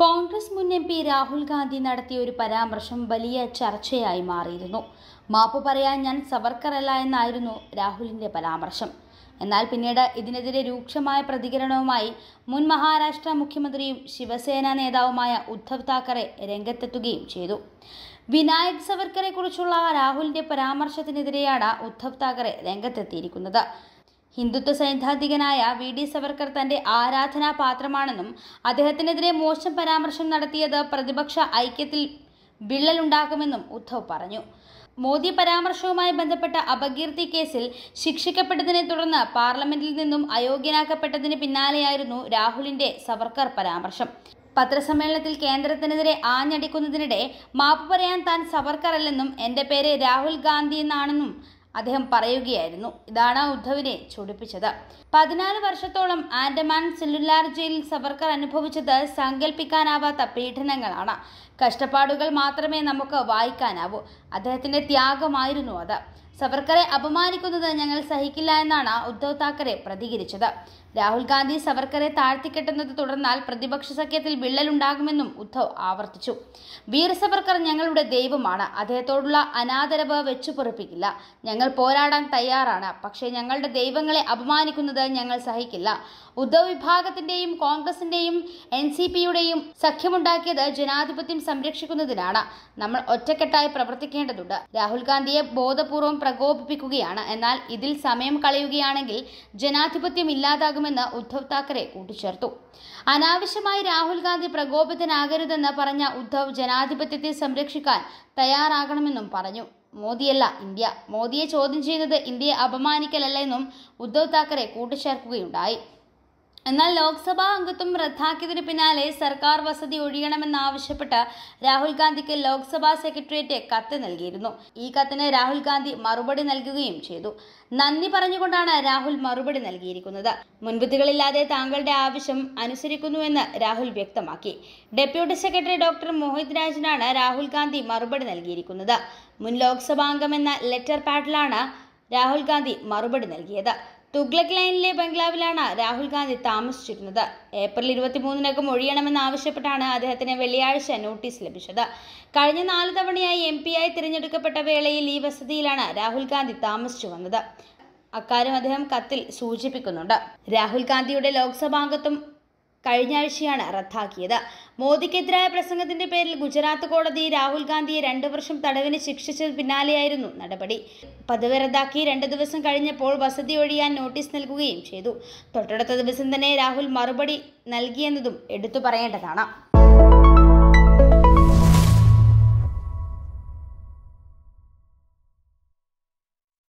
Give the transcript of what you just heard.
കോൺഗ്രസ് മുൻ M P Rahul Gandhi നടത്തിയ ഒരു പരാമർശം വലിയ ചർച്ചയായി മാറിയിരുന്നു മാപ്പ് പറയാൻ ഞാൻ സവർക്കറല്ല എന്നായിരുന്നു രാഹുലിന്റെ പരാമർശം എന്നാൽ പിന്നീട് ഇതിനെതിരെ രൂക്ഷമായ പ്രതികരണവുമായി മുൻ മഹാരാഷ്ട്ര മുഖ്യമന്ത്രിയും ശിവസേന നേതാവുമായ ഉദ്ധവ് താക്കറെ രംഗത്തെത്തുകയും ചെയ്തു വിനായക് സവർക്കറെ കുറിച്ചുള്ള രാഹുലിന്റെ പരാമർശത്തിനെതിരെയാണ് ഉദ്ധവ് താക്കറെ രംഗത്തെത്തിയിരിക്കുന്നത് ഹിന്ദുത്വ സൈദ്ധാന്തികനായ വി ഡി സവർക്കർ തന്റെ ആരാധനാ പാത്രമാണെന്നും അദ്ദേഹത്തിനെതിരെ മോശം പരാമർശം നടത്തിയത് പ്രതിപക്ഷ ഐക്യത്തിൽ വിള്ളലുണ്ടാക്കുമെന്നും ഉദ്ധവ് പറഞ്ഞു മോദി പരാമർശവുമായി ബന്ധപ്പെട്ട അപകീർത്തി കേസിൽ ശിക്ഷിക്കപ്പെട്ടതിനെ തുടർന്ന് പാർലമെന്റിൽ നിന്നും അയോഗ്യനാക്കപ്പെട്ടതിന് പിന്നാലെയായിരുന്നു രാഹുലിന്റെ സവർക്കർ പരാമർശം പത്രസമ്മേളനത്തിൽ കേന്ദ്രത്തിനെതിരെ ആഞ്ഞടിക്കുന്നതിനിടെ മാപ്പ് പറയാൻ താൻ സവർക്കറല്ലെന്നും എൻ്റെ പേര് രാഹുൽ ഗാന്ധി എന്നാണെന്നും അദ്ദേഹം പറയുകയായിരുന്നു ഇതാണ് ഉദ്ധവിനെ ചൊടിപ്പിച്ചത് പതിനാല് വർഷത്തോളം ആൻഡമാൻ സെല്ലുലാർ ജയിലിൽ സവർക്കർ അനുഭവിച്ചത് സങ്കല്പിക്കാനാവാത്ത പീഡനങ്ങളാണ് കഷ്ടപ്പാടുകൾ മാത്രമേ നമുക്ക് വായിക്കാനാവൂ അദ്ദേഹത്തിൻ്റെ ത്യാഗമായിരുന്നു അത് സവർക്കറെ അപമാനിക്കുന്നത് ഞങ്ങൾ സഹിക്കില്ല എന്നാണ് ഉദ്ധവ് താക്കറെ പ്രതികരിച്ചത് രാഹുൽ ഗാന്ധി സവർക്കറെ താഴ്ത്തിക്കെട്ടുന്നത് തുടർന്നാൽ പ്രതിപക്ഷ സഖ്യത്തിൽ വിള്ളലുണ്ടാകുമെന്നും ഉദ്ധവ് ആവർത്തിച്ചു വീർ സവർക്കർ ഞങ്ങളുടെ ദൈവമാണ് അദ്ദേഹത്തോടുള്ള അനാദരവ് വെച്ചു പൊറിപ്പിക്കില്ല ഞങ്ങൾ പോരാടാൻ തയ്യാറാണ് പക്ഷേ ഞങ്ങളുടെ ദൈവങ്ങളെ അപമാനിക്കുന്നത് ഞങ്ങൾ സഹിക്കില്ല ഉദ്ധവ് വിഭാഗത്തിന്റെയും കോൺഗ്രസിന്റെയും എൻ സി പിയുടെയും സഖ്യമുണ്ടാക്കിയത് ജനാധിപത്യം സംരക്ഷിക്കുന്നതിനാണ് നമ്മൾ ഒറ്റക്കെട്ടായി പ്രവർത്തിക്കേണ്ടതുണ്ട് രാഹുൽ ഗാന്ധിയെ ബോധപൂർവം പ്രകോപിപ്പിക്കുകയാണ് എന്നാൽ ഇതിൽ സമയം കളയുകയാണെങ്കിൽ ജനാധിപത്യം ഇല്ലാതാകുമെന്ന് ഉദ്ധവ് താക്കറെ കൂട്ടിച്ചേർത്തു അനാവശ്യമായി രാഹുൽ ഗാന്ധി പ്രകോപിതനാകരുതെന്ന് പറഞ്ഞ ഉദ്ധവ് ജനാധിപത്യത്തെ സംരക്ഷിക്കാൻ തയ്യാറാകണമെന്നും പറഞ്ഞു മോദിയല്ല ഇന്ത്യ മോദിയെ ചോദ്യം ചെയ്യുന്നത് ഇന്ത്യയെ അപമാനിക്കലല്ല എന്നും ഉദ്ധവ് താക്കറെ കൂട്ടിച്ചേർക്കുകയുണ്ടായി എന്നാൽ ലോക്സഭാ അംഗത്വം റദ്ദാക്കിയതിന് പിന്നാലെ സർക്കാർ വസതി ഒഴിയണമെന്നാവശ്യപ്പെട്ട് രാഹുൽ ഗാന്ധിക്ക് ലോക്സഭാ സെക്രട്ടേറിയറ്റ് കത്ത് നൽകിയിരുന്നു ഈ കത്തിന് രാഹുൽ ഗാന്ധി മറുപടി നൽകുകയും ചെയ്തു നന്ദി പറഞ്ഞുകൊണ്ടാണ് രാഹുൽ മറുപടി നൽകിയിരിക്കുന്നത് മുൻവിധികളില്ലാതെ താങ്കളുടെ ആവശ്യം അനുസരിക്കുന്നുവെന്ന് രാഹുൽ വ്യക്തമാക്കി ഡെപ്യൂട്ടി സെക്രട്ടറി ഡോക്ടർ മോഹിത് രാജിനാണ് രാഹുൽ ഗാന്ധി മറുപടി നൽകിയിരിക്കുന്നത് മുൻ എന്ന ലെറ്റർ പാഡിലാണ് രാഹുൽ ഗാന്ധി മറുപടി നൽകിയത് തുഗ്ലക് ലൈനിലെ ബംഗ്ലാവിലാണ് രാഹുൽ ഗാന്ധി താമസിച്ചിരുന്നത് ഏപ്രിൽ ഇരുപത്തിമൂന്നിനകം ഒഴിയണമെന്ന് ആവശ്യപ്പെട്ടാണ് അദ്ദേഹത്തിന് വെള്ളിയാഴ്ച നോട്ടീസ് ലഭിച്ചത് കഴിഞ്ഞ നാല് തവണയായി എം ആയി തിരഞ്ഞെടുക്കപ്പെട്ട വേളയിൽ ഈ വസതിയിലാണ് രാഹുൽ ഗാന്ധി താമസിച്ചു വന്നത് അക്കാര്യം അദ്ദേഹം കത്തിൽ സൂചിപ്പിക്കുന്നുണ്ട് രാഹുൽ ഗാന്ധിയുടെ ലോക്സഭാംഗത്വം കഴിഞ്ഞ ആഴ്ചയാണ് റദ്ദാക്കിയത് മോദിക്കെതിരായ പ്രസംഗത്തിന്റെ പേരിൽ ഗുജറാത്ത് കോടതി രാഹുൽ ഗാന്ധിയെ രണ്ടു വർഷം തടവിന് ശിക്ഷിച്ചത് പിന്നാലെയായിരുന്നു നടപടി പദവി റദ്ദാക്കി രണ്ട് ദിവസം കഴിഞ്ഞപ്പോൾ വസതി ഒഴിയാൻ നോട്ടീസ് നൽകുകയും ചെയ്തു തൊട്ടടുത്ത ദിവസം തന്നെ രാഹുൽ മറുപടി നൽകിയെന്നതും എടുത്തു പറയേണ്ടതാണ്